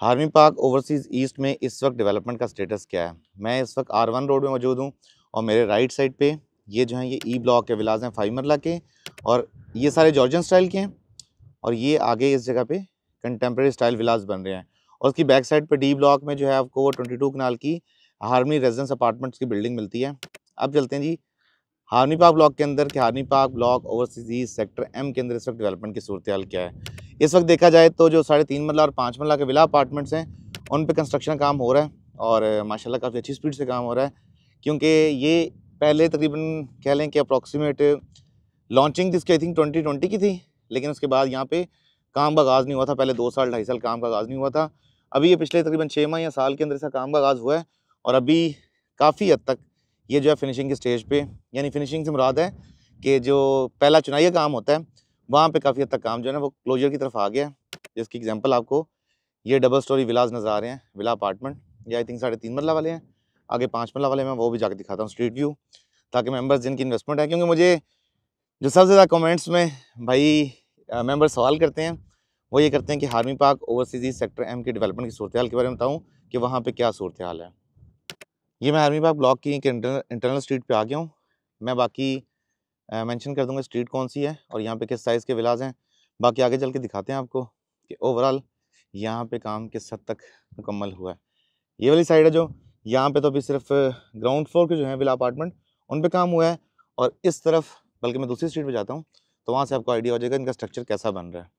army park overseas east में इस वक्त डेवलपमेंट का स्टेटस क्या है मैं इस वक्त आर वन रोड में मौजूद हूँ और मेरे राइट साइड पे ये जो है ये ई ब्लॉक के विलाज हैं फाइव मरला के और ये सारे जॉर्जन स्टाइल के हैं और ये आगे इस जगह पे कंटेम्प्रेरी स्टाइल विलाज बन रहे हैं और उसकी बैक साइड पर डी ब्लॉक में जो है आपको वो ट्वेंटी टू कनाल की हार्मी रेजिडेंस अपार्टमेंट्स की बिल्डिंग मिलती है अब चलते हैं जी हार्मी पार्क ब्लॉक के अंदर कि army park block overseas east sector M के अंदर इस वक्त डेवलपमेंट की सूरत हाल क्या है इस वक्त देखा जाए तो जो साढ़े तीन मरला और पाँच मरला के विला अपार्टमेंट्स हैं उन पर कंस्ट्रक्शन काम हो रहा है और माशाल्लाह काफ़ी अच्छी स्पीड से काम हो रहा है क्योंकि ये पहले तकरीबन कह लें कि अप्रॉक्सीमेट लॉन्चिंग जिसकी आई थिंक ट्वेंटी ट्वेंटी की थी लेकिन उसके बाद यहाँ पे काम का आगाज़ नहीं हुआ था पहले दो साल ढाई साल काम का आगाज़ नहीं हुआ था अभी ये पिछले तकरीबन छः माह या साल के अंदर इसका काम का आगाज़ हुआ है और अभी काफ़ी हद तक ये जो है फिनिशिंग के स्टेज पे यानी फिनिशिंग से मुराद है कि जो पहला चुनाइया काम होता है वहाँ पे काफ़ी हद तक काम जो है ना वो क्लोजर की तरफ आ गया है जिसकी एग्जांपल आपको ये डबल स्टोरी विलाज नज़र आ रहे हैं विला अपार्टमेंट ये आई थिंक साढ़े तीन मरला वाले हैं आगे पाँच मरला वाले मैं वो भी जाकर दिखाता हूँ स्ट्रीट व्यू ताकि मेम्बर्स जिनकी इन्वेस्टमेंट है क्योंकि मुझे जो सबसे ज़्यादा कमेंट्स में भाई मेम्बर सवाल करते हैं वो ये करते हैं कि army park overseas sector M की डेवलपमेंट की सूरत के बारे में बताऊँ कि वहाँ पर क्या सूरत है ये मैं हार्मी पार्क ब्लॉक की एक इंटरनल स्ट्रीट पर आ गया हूँ मैं बाकी मेंशन कर दूंगा स्ट्रीट कौन सी है और यहाँ पे किस साइज़ के विलाज हैं बाकी आगे चल के दिखाते हैं आपको कि ओवरऑल यहाँ पे काम किस हद तक मुकम्मल हुआ है ये वाली साइड है जो यहाँ पे तो अभी सिर्फ ग्राउंड फ्लोर के जो है विला अपार्टमेंट उन पर काम हुआ है और इस तरफ बल्कि मैं दूसरी स्ट्रीट पर जाता हूँ तो वहाँ से आपको आइडिया हो जाएगा इनका स्ट्रक्चर कैसा बन रहा है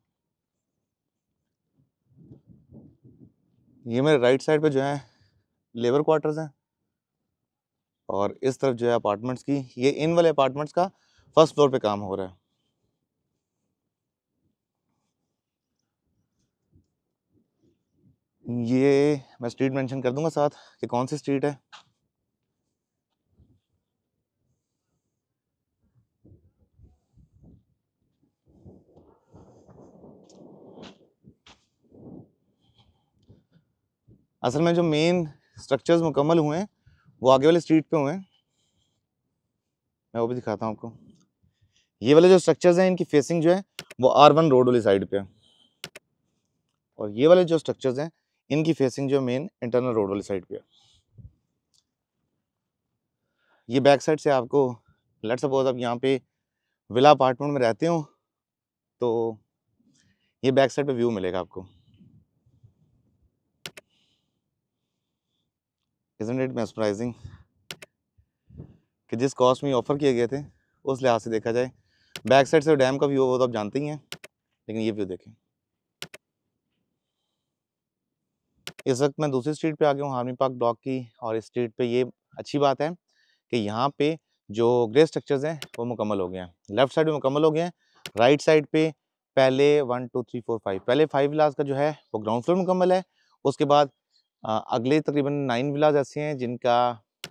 ये मेरे राइट साइड पे जो है लेबर क्वार्टर्स हैं और इस तरफ जो है अपार्टमेंट्स की ये इन वाले अपार्टमेंट्स का फर्स्ट फ्लोर पे काम हो रहा है ये मैं स्ट्रीट मेंशन कर दूंगा साथ कि कौन सी स्ट्रीट है असल में जो मेन स्ट्रक्चर्स मुकम्मल हुए हैं वो आगे वाले स्ट्रीट पे हुए हैं मैं वो भी दिखाता हूँ आपको ये वाले जो स्ट्रक्चर्स हैं इनकी फेसिंग जो है वो आर वन रोड वाली साइड पे है और ये वाले जो स्ट्रक्चर्स हैं इनकी फेसिंग जो मेन इंटरनल रोड वाली साइड पे है ये बैक साइड से आपको लेट सपोज आप यहाँ पे विला अपार्टमेंट में रहते हो तो ये बैक साइड पे व्यू मिलेगा आपको इजेंट इट मेस्पराइजिंग कि जिस कॉस्ट में ऑफ़र किए गए थे उस लिहाज से देखा जाए बैक साइड से डैम का व्यू वो तो आप जानते ही हैं लेकिन ये व्यू देखें इस वक्त मैं दूसरी स्ट्रीट पे आ गया हूँ हार्मी पार्क ब्लॉक की और इस स्ट्रीट पे ये अच्छी बात है कि यहाँ पे जो ग्रे स्ट्रक्चर्स हैं वो मुकम्मल हो गए हैं लेफ्ट साइड में मुकम्मल हो गए हैं राइट साइड पे पहले one two three four five पहले फाइव विलाज का जो है वो ग्राउंड फ्लोर मुकम्मल है उसके बाद अगले तकरीबन नाइन विलाज ऐसे हैं जिनका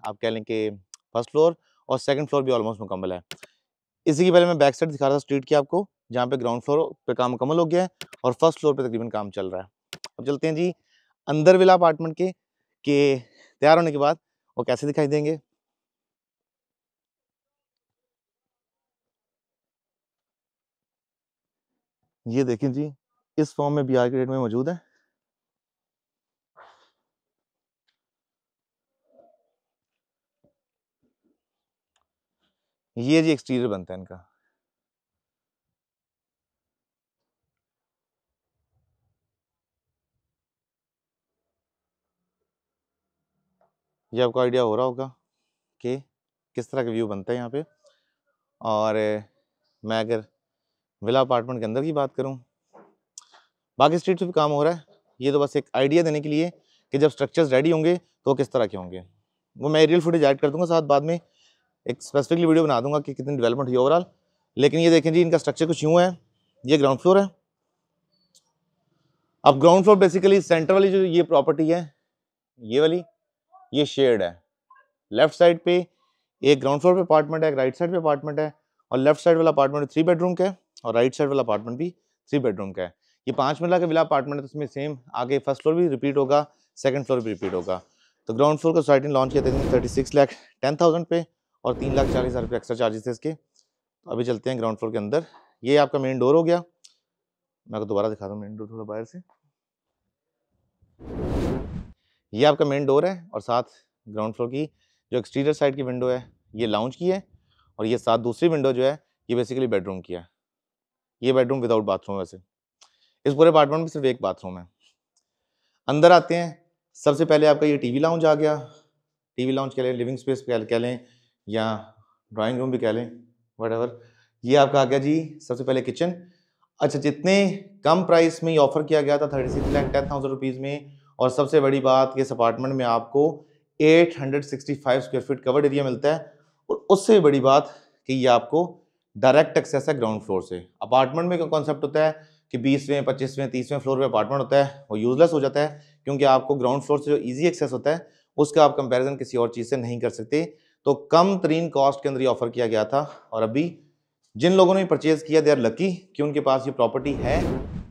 आप कह लें कि फर्स्ट फ्लोर और सेकेंड फ्लोर भी ऑलमोस्ट मुकम्मल है इसी की पहले मैं बैक साइड दिखा रहा था स्ट्रीट की आपको जहाँ पे ग्राउंड फ्लोर पे काम मुकम्मल हो गया है और फर्स्ट फ्लोर पे तकरीबन काम चल रहा है अब चलते हैं जी अंदर विला अपार्टमेंट के के तैयार होने के बाद वो कैसे दिखाई देंगे ये देखें जी इस फॉर्म में बिहार के रेट में मौजूद है ये जी एक्सटीरियर बनता है इनका ये आपको आइडिया हो रहा होगा कि किस तरह का व्यू बनता है यहाँ पे और मैं अगर विला अपार्टमेंट के अंदर की बात करूँ बाकी स्ट्रीट पर भी काम हो रहा है ये तो बस एक आइडिया देने के लिए कि जब स्ट्रक्चर्स रेडी होंगे तो किस तरह के होंगे वो मैं रियल फुटेज ऐड कर दूंगा साथ बाद में एक स्पेसिफिकली वीडियो बना दूंगा कि कितनी डेवलपमेंट हुई ओवरऑल लेकिन ये देखें जी इनका स्ट्रक्चर कुछ यूँ है ये ग्राउंड फ्लोर है अब ग्राउंड फ्लोर बेसिकली सेंटर वाली जो ये प्रॉपर्टी है ये वाली ये शेड है लेफ्ट साइड पे एक ग्राउंड फ्लोर पे अपार्टमेंट है एक राइट साइड पे अपार्टमेंट है और लेफ्ट साइड वाला अपार्टमेंट थ्री बेडरूम का है और राइट साइड वाला अपार्टमेंट भी थ्री बेडरूम का है ये पाँच मिला का विला अपार्टमेंट है तो उसमें सेम आगे फर्स्ट फ्लोर भी रिपीट होगा सेकेंड फ्लोर भी रिपीट होगा तो ग्राउंड फ्लोर का सोसाइटी लॉन्च किया था thirty six lakh ten thousand पे और तीन लाख चालीस हज़ार रुपये एक्स्ट्रा चार्जेस थे इसके तो अभी चलते हैं ग्राउंड फ्लोर के अंदर ये आपका मेन डोर हो गया मैं आपको दोबारा दिखा दूँ मेन डोर थोड़ा बाहर से ये आपका मेन डोर है और साथ ग्राउंड फ्लोर की जो एक्सटीरियर साइड की विंडो है ये लाउंज की है और ये साथ दूसरी विंडो जो है ये बेसिकली बेडरूम की है ये बेडरूम विदाउट बाथरूम है वैसे इस पूरे अपार्टमेंट में सिर्फ एक बाथरूम है अंदर आते हैं सबसे पहले आपका ये टीवी लाउंज आ गया टीवी लाउंज कह लें लिविंग स्पेस कह लें या ड्राइंग रूम भी कह लें वट ये आपका आ गया जी सबसे पहले किचन अच्छा जितने कम प्राइस में ये ऑफर किया गया था thirty six lakh ten thousand rupees में और सबसे बड़ी बात कि इस अपार्टमेंट में आपको 865 स्क्वायर फीट कवर्ड एरिया मिलता है और उससे भी बड़ी बात कि ये आपको डायरेक्ट एक्सेस है ग्राउंड फ्लोर से अपार्टमेंट में क्या कॉन्सेप्ट होता है कि बीसवें पच्चीसवें तीसवें फ्लोर पर अपार्टमेंट होता है वो यूज़लेस हो जाता है क्योंकि आपको ग्राउंड फ्लोर से जो ईजी एक्सेस होता है उसका आप कंपेरिजन किसी और चीज़ से नहीं कर सकते तो कम तरीन कॉस्ट के अंदर ये ऑफर किया गया था और अभी जिन लोगों ने परचेज़ किया दे आर लकी कि उनके पास ये प्रॉपर्टी है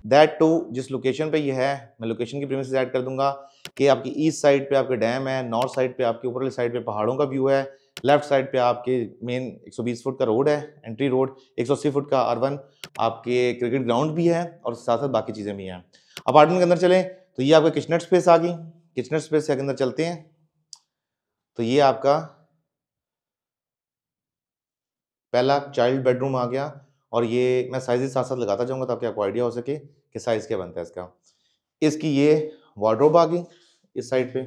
दैट टू जिस लोकेशन पे ये है मैं लोकेशन की प्रीमिस ऐड कर दूंगा कि आपकी ईस्ट साइड पे आपके डैम है नॉर्थ साइड पे आपके ऊपर साइड पे पहाड़ों का व्यू है लेफ्ट साइड पे आपके मेन 120 फुट का रोड है एंट्री रोड 180 फुट का अर्बन आपके क्रिकेट ग्राउंड भी है और साथ साथ बाकी चीज़ें भी हैं अपार्टमेंट के अंदर चलें तो ये आपका किचनट स्पेस आ गई किचनट स्पेस के अंदर चलते हैं तो ये आपका पहला चाइल्ड बेडरूम आ गया और ये मैं साइज के साथ साथ लगाता जाऊँगा ताकि आपको आइडिया हो सके कि साइज़ क्या बनता है इसका इसकी ये वार्ड्रोब आ गई इस साइड पे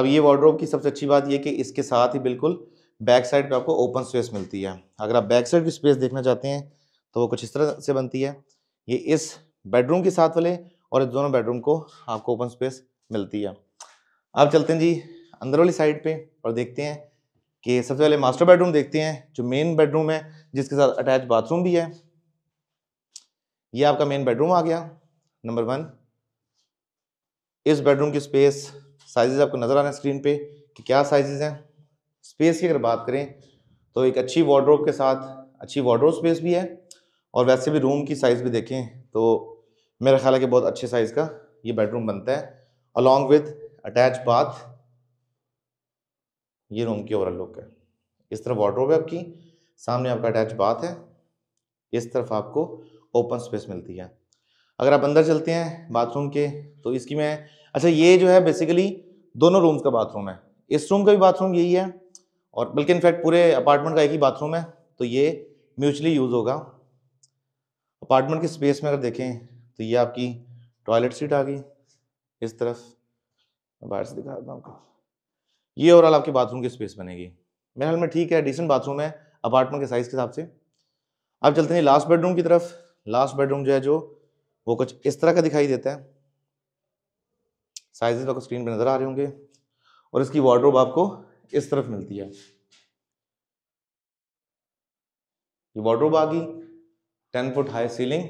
अब ये वार्ड्रोब की सबसे अच्छी बात ये कि इसके साथ ही बिल्कुल बैक साइड पे आपको ओपन स्पेस मिलती है अगर आप बैक साइड की स्पेस देखना चाहते हैं तो वो कुछ इस तरह से बनती है ये इस बेडरूम के साथ वाले और इस दोनों बेडरूम को आपको ओपन स्पेस मिलती है अब चलते हैं जी अंदर वाली साइड पे और देखते हैं कि सबसे पहले मास्टर बेडरूम देखते हैं जो मेन बेडरूम है जिसके साथ अटैच बाथरूम भी है ये आपका मेन बेडरूम आ गया नंबर वन इस बेडरूम की स्पेस साइजेस आपको नज़र आ रहे हैं स्क्रीन पे कि क्या साइजेस हैं स्पेस की अगर बात करें तो एक अच्छी वार्ड्रोब के साथ अच्छी वार्ड्रोब स्पेस भी है और वैसे भी रूम की साइज़ भी देखें तो मेरा ख्याल है कि बहुत अच्छे साइज़ का ये बेडरूम बनता है अलॉन्ग विद अटैच बाथ ये रूम की ओवरऑल लुक है इस तरफ वाटर है आपकी सामने आपका अटैच बाथ है इस तरफ आपको ओपन स्पेस मिलती है अगर आप अंदर चलते हैं बाथरूम के तो इसकी मैं अच्छा ये जो है बेसिकली दोनों रूम्स का बाथरूम है इस रूम का भी बाथरूम यही है और बल्कि इनफैक्ट पूरे अपार्टमेंट का एक ही बाथरूम है तो ये म्यूचुअली यूज़ होगा अपार्टमेंट की स्पेस में अगर देखें तो ये आपकी टॉयलेट सीट आ गई इस तरफ बाहर से दिखा देता हूँ आपको ये ओवरऑल आपके बाथरूम की स्पेस बनेगी मेरे ख्याल में ठीक है डिसेंट बाथरूम है अपार्टमेंट के साइज़ के हिसाब से अब चलते हैं लास्ट बेडरूम की तरफ लास्ट बेडरूम जो है जो वो कुछ इस तरह का दिखाई देता है साइजेस आपको स्क्रीन पर नज़र आ रहे होंगे और इसकी वार्ड्रोब आपको इस तरफ मिलती है ये वार्ड्रोब आ गई टेन फुट हाई सीलिंग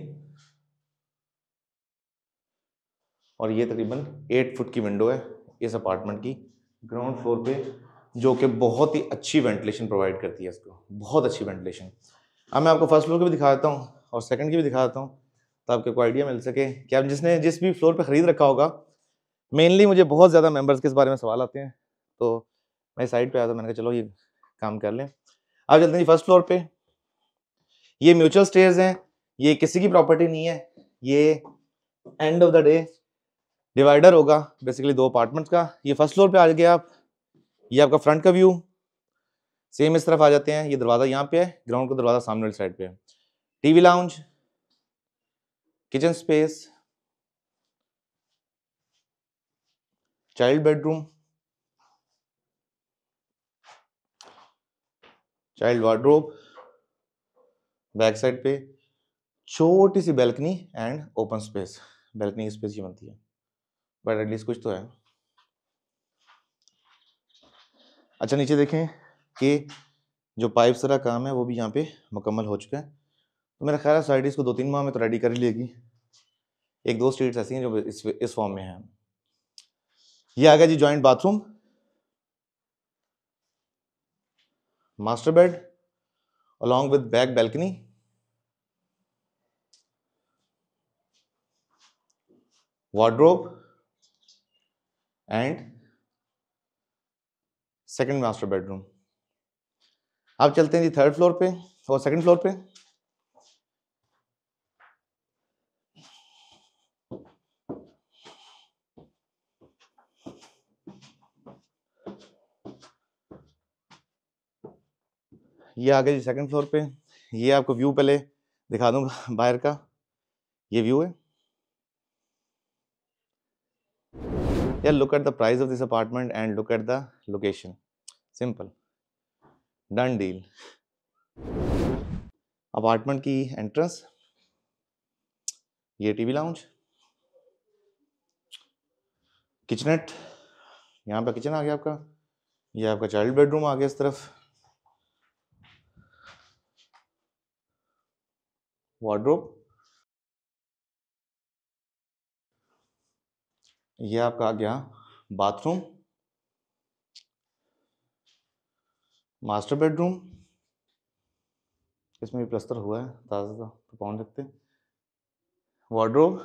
और ये तकरीबन एट फुट की विंडो है इस अपार्टमेंट की ग्राउंड फ्लोर पे जो कि बहुत ही अच्छी वेंटिलेशन प्रोवाइड करती है इसको बहुत अच्छी वेंटिलेशन अब मैं आपको फर्स्ट फ्लोर की भी दिखा देता हूँ और सेकंड की भी दिखा देता हूँ तो आपको कोई आइडिया मिल सके कि आप जिसने जिस भी फ्लोर पे ख़रीद रखा होगा मेनली मुझे बहुत ज़्यादा मेम्बर्स के इस बारे में सवाल आते हैं तो मैं साइड पर आया था तो मैंने कहा चलो ये काम कर लें आप चलते हैं फर्स्ट फ्लोर पर ये म्यूचुअल स्टेज हैं ये किसी की प्रॉपर्टी नहीं है ये end of the day divider होगा बेसिकली दो अपार्टमेंट्स का ये फर्स्ट फ्लोर पे आ गया आप ये आपका फ्रंट का व्यू सेम इस तरफ आ जाते हैं ये दरवाज़ा यहाँ पे है ग्राउंड का दरवाज़ा सामने वाली साइड पे है TV lounge kitchen space child bedroom child wardrobe back side पे छोटी सी balcony and open space balcony space ये बनती है बट एटलीस्ट कुछ तो है अच्छा नीचे देखें कि जो पाइप सारा काम है वो भी यहाँ पे मुकम्मल हो चुका है तो मेरा ख्याल है साइड इसको दो तीन माह में तो रेडी कर लेगी एक दो स्ट्रीट्स ऐसी हैं जो इस इस फॉर्म में हैं ये आ गया जी joint bathroom master bed along with back balcony wardrobe and second master bedroom आप चलते हैं जी थर्ड फ्लोर पे और सेकंड फ्लोर पे ये आ गया जी सेकंड फ्लोर पे ये आपको व्यू पहले दिखा दूंगा बाहर का ये व्यू है या look at the price of this apartment and look at the location simple done deal apartment की एंट्रेंस ये टीवी लाउंज किचनेट यहाँ पे किचन आ गया आपका ये आपका चाइल्ड बेडरूम आ गया इस तरफ वार्ड्रोब ये आपका आ गया बाथरूम मास्टर बेडरूम इसमें भी प्लस्तर हुआ है ताज़ा था तो पहुँच सकते wardrobe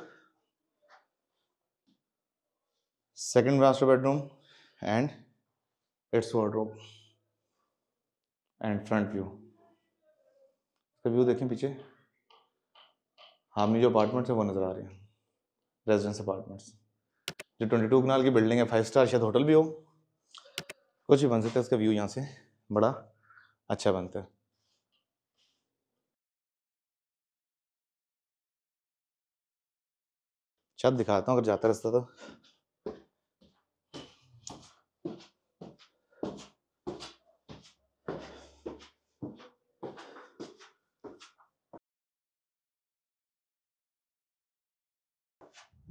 second master bedroom and its wardrobe and front view इसका व्यू देखें पीछे हमने जो अपार्टमेंट्स हैं वो नज़र आ रहे हैं रेजिडेंस अपार्टमेंट्स जो ट्वेंटी टू कनाल की बिल्डिंग है फाइव स्टार शायद होटल भी हो कुछ भी बन सकता है इसका व्यू यहाँ से बड़ा अच्छा बनता है छत दिखाता हूँ अगर जाता रास्ता तो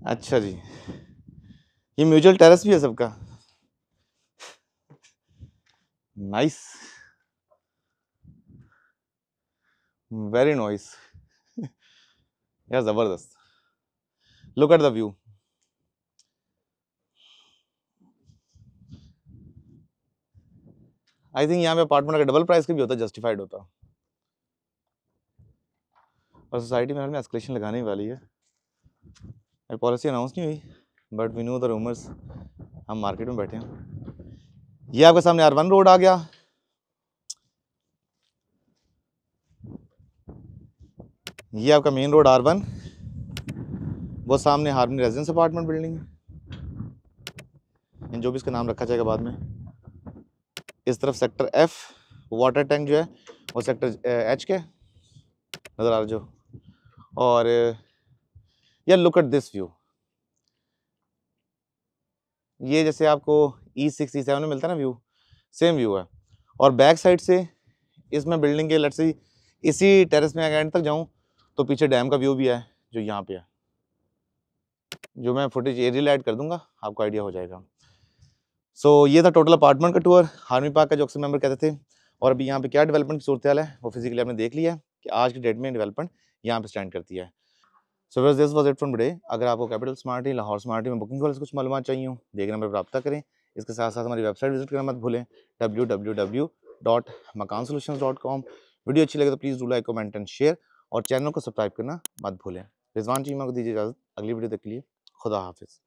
अच्छा जी ये म्यूचुअल टेरेस भी है सबका नाइस वेरी नॉइस यार जबरदस्त look at the view I think यहाँ पे अपार्टमेंट का डबल प्राइस का भी होता जस्टिफाइड होता और सोसाइटी में हमें एस्केलेशन लगाने वाली है पॉलिसी अनाउंस नहीं हुई but we know the rumours हम मार्केट में बैठे हैं ये आपके सामने आर वन रोड आ गया ये आपका मेन रोड आर वन वो सामने हारमनी रेजिडेंस अपार्टमेंट बिल्डिंग है जो भी इसका नाम रखा जाएगा बाद में इस तरफ सेक्टर एफ वाटर टैंक जो है वो सेक्टर एच के नज़र आ रहा जो और या लुक एट दिस व्यू ये जैसे आपको ई सिक्स सेवन में मिलता है ना व्यू सेम व्यू है और बैक साइड से इसमें बिल्डिंग के लट से इसी टेरेस में अगर एंड तक जाऊँ तो पीछे डैम का व्यू भी है जो यहाँ पे है जो मैं फुटेज एरियल ऐड कर दूंगा आपको आइडिया हो जाएगा सो so, ये था टोटल अपार्टमेंट का टूर आर्मी पार्क का जो अक्सर मेम्बर कहते थे और अभी यहाँ पे क्या डेवलपमेंट की सूरत है वो फिजिकली आपने देख लिया है कि आज की डेट में डेवलपमेंट यहाँ पे स्टैंड करती है so guys this was it from day अगर आपको कैपिटल स्मार्टी लाहौर स्मार्टी में बुकिंग वाले कुछ मालूम चाहिए हो देख नंबर पर रब्ता करें इसके साथ साथ हमारी वेबसाइट विजिट करना मत भूलें W W W dot Makaan solution dot com video अच्छी लगे तो please do like comment and share और चैनल को सब्सक्राइब करना मत भूलें रिजवान चीमा को दीजिए इजाज़त अगली वीडियो तक के लिए खुदा हाफिज़